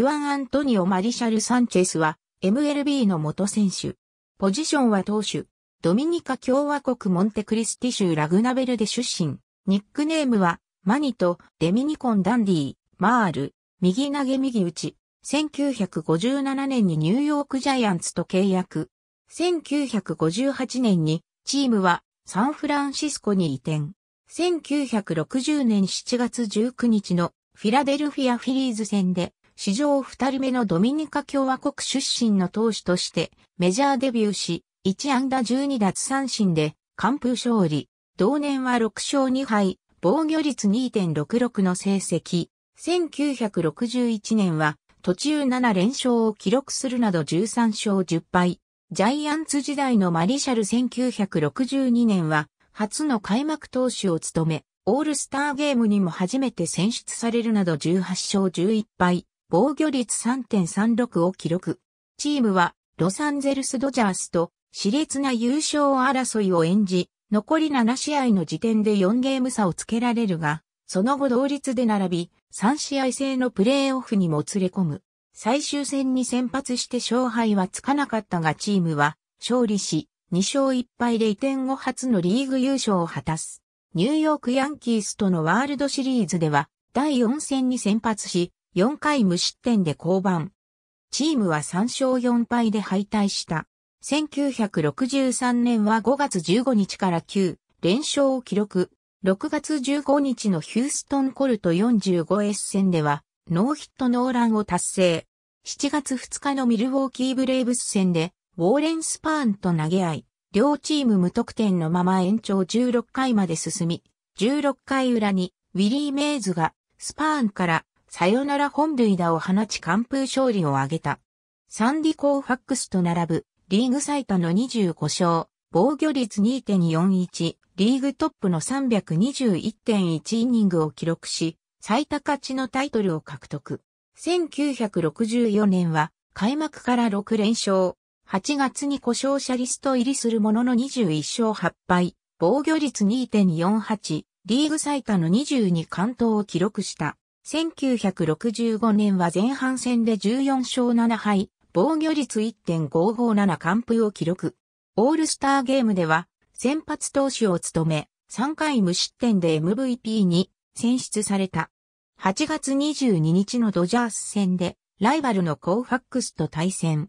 フアン・アントニオ・マリシャル・サンチェスは MLB の元選手。ポジションは投手。ドミニカ共和国モンテクリスティ州ラグナベルで出身。ニックネームはマニとデミニコン・ダンディー、マール、右投げ右打ち。1957年にニューヨークジャイアンツと契約。1958年にチームはサンフランシスコに移転。1960年7月19日のフィラデルフィアフィリーズ戦で史上二人目のドミニカ共和国出身の投手としてメジャーデビューし、1安打12奪三振で完封勝利。同年は6勝2敗、防御率2.66の成績。1961年は途中7連勝を記録するなど13勝10敗。ジャイアンツ時代のマリシャル1962年は初の開幕投手を務め、オールスターゲームにも初めて選出されるなど18勝11敗。防御率3.36を記録。チームはロサンゼルスドジャースと熾烈な優勝争いを演じ、残り7試合の時点で4ゲーム差をつけられるが、その後同率で並び、3試合制のプレーオフにもつれ込む。最終戦に先発して勝敗はつかなかったがチームは勝利し、2勝1敗で移転後初のリーグ優勝を果たす。ニューヨークヤンキースとのワールドシリーズでは、第4戦に先発し、4回無失点で降板。チームは3勝4敗で敗退した。1963年は5月15日から9連勝を記録。6月15日のヒューストンコルト 45S 戦ではノーヒットノーランを達成。7月2日のミルウォーキーブレイブス戦でウォーレン・スパーンと投げ合い、両チーム無得点のまま延長16回まで進み、16回裏にウィリー・メイズがスパーンからサヨナラ本塁打を放ち完封勝利を挙げた。サンディ・コーファックスと並ぶリーグ最多の25勝、防御率2.41、リーグトップの321.1イニングを記録し、最多勝ちのタイトルを獲得。1964年は開幕から6連勝。8月に故障者リスト入りするものの21勝8敗、防御率2.48、リーグ最多の22完投を記録した。1965年は前半戦で14勝7敗、防御率1.557完封を記録。オールスターゲームでは、先発投手を務め、3回無失点で MVP に選出された。8月22日のドジャース戦で、ライバルのコーファックスと対戦。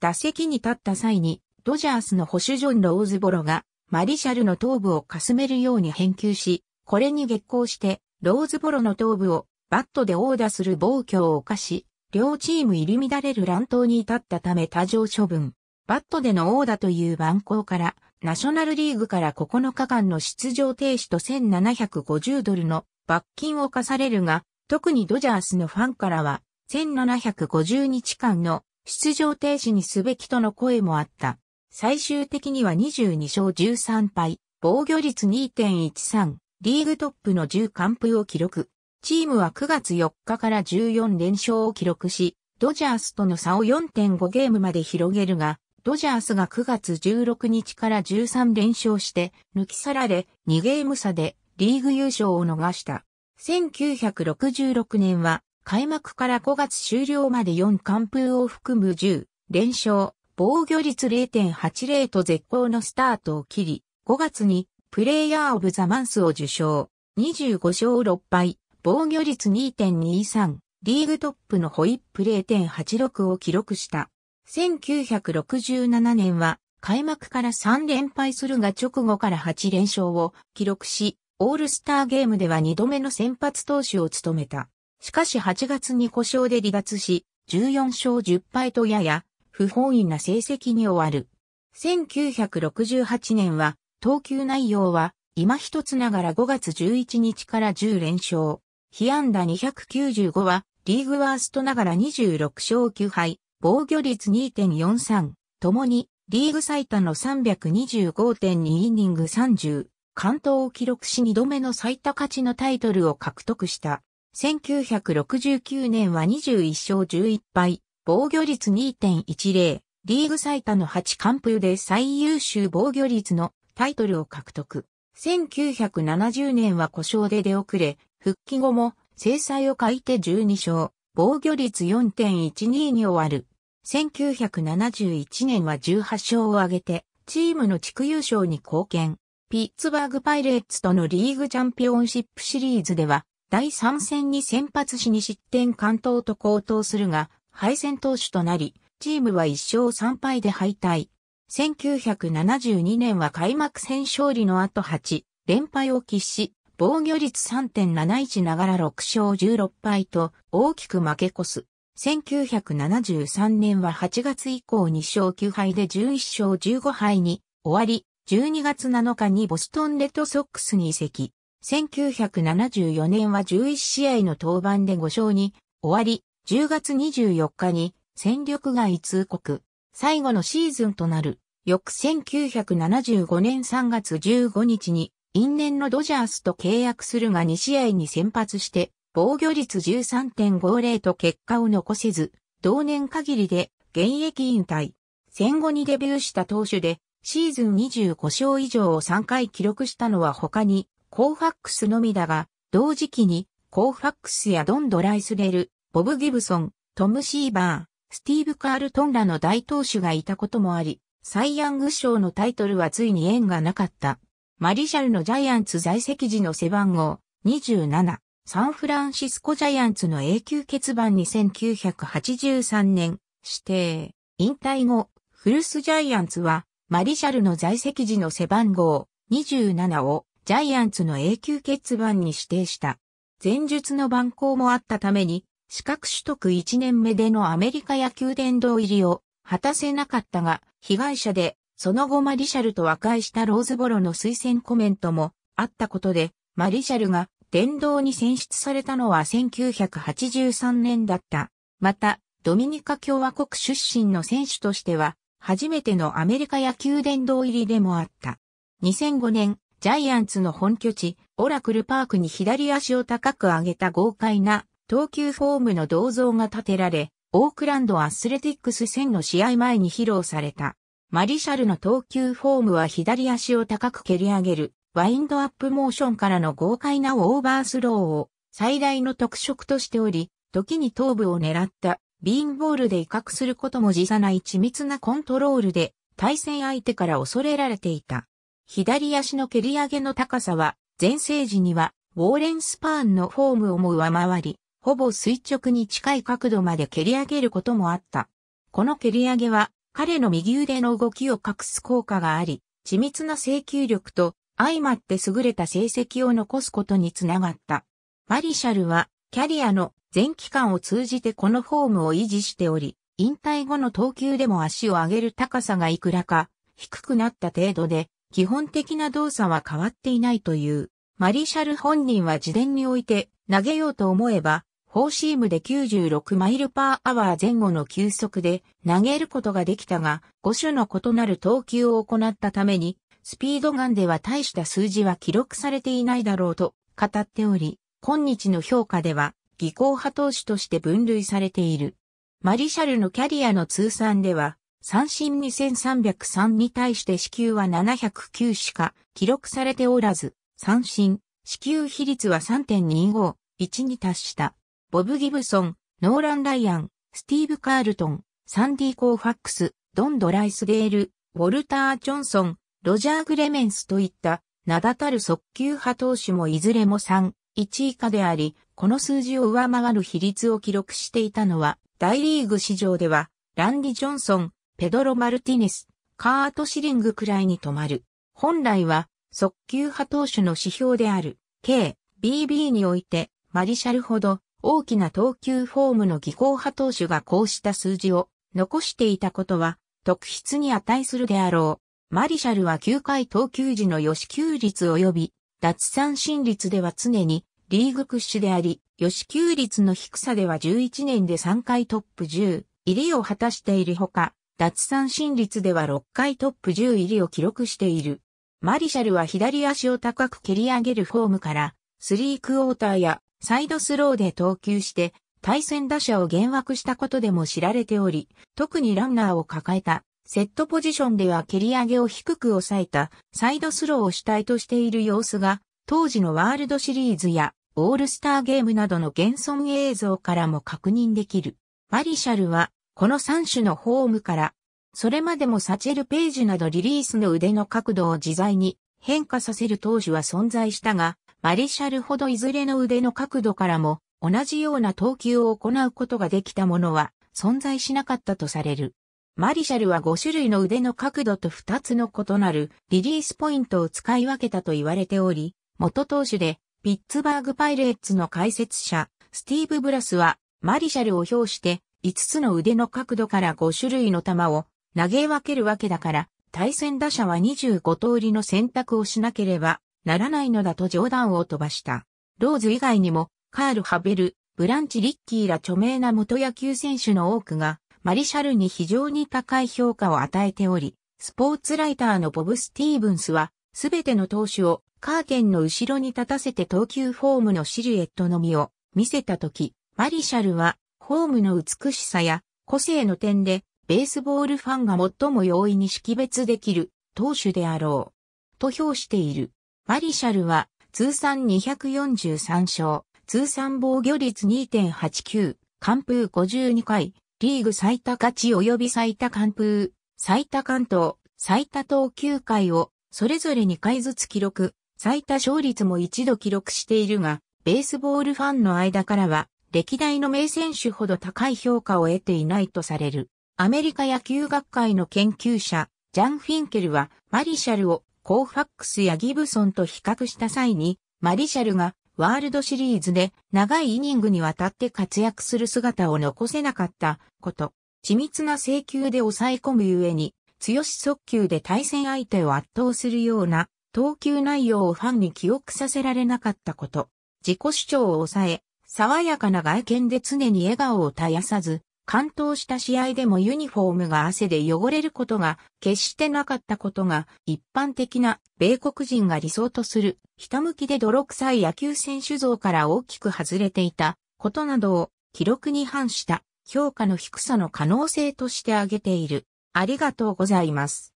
打席に立った際に、ドジャースの保守ジョン・ローズボロが、マリシャルの頭部をかすめるように返球し、これに激光して、ローズボロの頭部をバットで殴打する暴挙を犯し、両チーム入り乱れる乱闘に至ったため多上処分。バットでの殴打という蛮行から、ナショナルリーグから9日間の出場停止と1750ドルの罰金を課されるが、特にドジャースのファンからは、1750日間の出場停止にすべきとの声もあった。最終的には22勝13敗、防御率2.13、リーグトップの10完封を記録。チームは9月4日から14連勝を記録し、ドジャースとの差を4.5ゲームまで広げるが、ドジャースが9月16日から13連勝して抜き去られ2ゲーム差でリーグ優勝を逃した。1966年は開幕から5月終了まで4完封を含む10連勝、防御率0.80と絶好のスタートを切り、5月にプレイヤーオブザマンスを受賞。25勝6敗、防御率2.23、リーグトップのホイップ0.86を記録した。1967年は開幕から3連敗するが直後から8連勝を記録し、オールスターゲームでは2度目の先発投手を務めた。しかし8月に故障で離脱し、14勝10敗とやや不本意な成績に終わる。1968年は投球内容は今一つながら5月11日から10連勝。被安打295は、リーグワーストながら26勝9敗、防御率2.43、ともに、リーグ最多の325.2イニング30、関東を記録し2度目の最多勝ちのタイトルを獲得した。1969年は21勝11敗、防御率2.10、リーグ最多の8完封で最優秀防御率のタイトルを獲得。1970年は故障で出遅れ、復帰後も制裁を欠いて12勝、防御率4.12に終わる。1971年は18勝を挙げて、チームの地区優勝に貢献。ピッツバーグパイレーツとのリーグチャンピオンシップシリーズでは、第3戦に先発しに失点関東と高騰するが、敗戦投手となり、チームは1勝3敗で敗退。1972年は開幕戦勝利の後8連敗を喫し、防御率3.71ながら6勝16敗と大きく負け越す。1973年は8月以降2勝9敗で11勝15敗に終わり、12月7日にボストンレッドソックスに移籍。1974年は11試合の登板で5勝に終わり、10月24日に戦力外通告。最後のシーズンとなる、翌1975年3月15日に因縁のドジャースと契約するが2試合に先発して、防御率13.50と結果を残せず、同年限りで現役引退。戦後にデビューした投手で、シーズン25勝以上を3回記録したのは他に、コーファックスのみだが、同時期に、コーファックスやドン・ドライスレル、ボブ・ギブソン、トム・シーバー、スティーブ・カールトンらの大投手がいたこともあり、サイ・ヤング賞のタイトルはついに縁がなかった。マリシャルのジャイアンツ在籍時の背番号27、サンフランシスコジャイアンツの永久欠番2983年指定。引退後、フルスジャイアンツはマリシャルの在籍時の背番号27をジャイアンツの永久欠番に指定した。前述の番号もあったために、資格取得1年目でのアメリカ野球殿堂入りを果たせなかったが、被害者でその後マリシャルと和解したローズボロの推薦コメントもあったことで、マリシャルが殿堂に選出されたのは1983年だった。また、ドミニカ共和国出身の選手としては、初めてのアメリカ野球殿堂入りでもあった。2005年、ジャイアンツの本拠地、オラクルパークに左足を高く上げた豪快な投球フォームの銅像が建てられ、オークランドアスレティックス戦の試合前に披露された。マリシャルの投球フォームは左足を高く蹴り上げる、ワインドアップモーションからの豪快なオーバースローを最大の特色としており、時に頭部を狙ったビーンボールで威嚇することも辞さない緻密なコントロールで対戦相手から恐れられていた。左足の蹴り上げの高さは、前世時にはウォーレン・スパーンのフォームをも上回り、ほぼ垂直に近い角度まで蹴り上げることもあった。この蹴り上げは彼の右腕の動きを隠す効果があり、緻密な請求力と相まって優れた成績を残すことにつながった。マリシャルはキャリアの全期間を通じてこのフォームを維持しており、引退後の投球でも足を上げる高さがいくらか低くなった程度で、基本的な動作は変わっていないという。マリシャル本人は自伝において投げようと思えばフォーシームで96マイルパーアワー前後の球速で投げることができたが、5種の異なる投球を行ったために、スピードガンでは大した数字は記録されていないだろうと語っており、今日の評価では、技巧派投手として分類されている。マリシャルのキャリアの通算では、三振2303に対して死球は709しか記録されておらず、三振、死球比率は3.251に達した。ボブ・ギブソン、ノーラン・ライアン、スティーブ・カールトン、サンディ・コーファックス、ドン・ドライスデール、ウォルター・ジョンソン、ロジャー・グレメンスといった名だたる速球派投手もいずれも3、1以下であり、この数字を上回る比率を記録していたのは、大リーグ史上では、ランディ・ジョンソン、ペドロ・マルティネス、カート・シリングくらいに止まる。本来は、速球派投手の指標である、K、BB において、マリシャルほど、大きな投球フォームの技巧派投手がこうした数字を残していたことは特筆に値するであろう。マリシャルは9回投球時の予支球率及び脱三振率では常にリーグ屈指であり、予支球率の低さでは11年で3回トップ10入りを果たしているほか、脱三振率では6回トップ10入りを記録している。マリシャルは左足を高く蹴り上げるフォームから、スリークォーターやサイドスローで投球して対戦打者を幻惑したことでも知られており、特にランナーを抱えたセットポジションでは蹴り上げを低く抑えたサイドスローを主体としている様子が当時のワールドシリーズやオールスターゲームなどの現存映像からも確認できる。マリシャルはこの3種のフォームからそれまでもサチェル・ページなどリリースの腕の角度を自在に変化させる投手は存在したが、マリシャルほどいずれの腕の角度からも同じような投球を行うことができたものは存在しなかったとされる。マリシャルは5種類の腕の角度と2つの異なるリリースポイントを使い分けたと言われており、元投手でピッツバーグパイレーツの解説者スティーブ・ブラスはマリシャルを評して5つの腕の角度から5種類の球を投げ分けるわけだから対戦打者は25通りの選択をしなければならないのだと冗談を飛ばした。ローズ以外にも、カール・ハベル、ブランチ・リッキーら著名な元野球選手の多くが、マリシャルに非常に高い評価を与えており、スポーツライターのボブ・スティーブンスは、すべての投手をカーテンの後ろに立たせて投球フォームのシルエットのみを見せたとき、マリシャルは、フォームの美しさや個性の点で、ベースボールファンが最も容易に識別できる投手であろう。と評している。マリシャルは通算243勝、通算防御率2.89、完封52回、リーグ最多勝ち及び最多完封、最多関東、最多投球回をそれぞれ2回ずつ記録、最多勝率も一度記録しているが、ベースボールファンの間からは、歴代の名選手ほど高い評価を得ていないとされる。アメリカ野球学会の研究者、ジャン・フィンケルは、マリシャルをコーファックスやギブソンと比較した際に、マリシャルがワールドシリーズで長いイニングにわたって活躍する姿を残せなかったこと、緻密な請求で抑え込むゆえに、強し速球で対戦相手を圧倒するような投球内容をファンに記憶させられなかったこと、自己主張を抑え、爽やかな外見で常に笑顔を絶やさず、完投した試合でもユニフォームが汗で汚れることが決してなかったことが一般的な米国人が理想とするひたむきで泥臭い野球選手像から大きく外れていたことなどを記録に反した評価の低さの可能性として挙げている。ありがとうございます。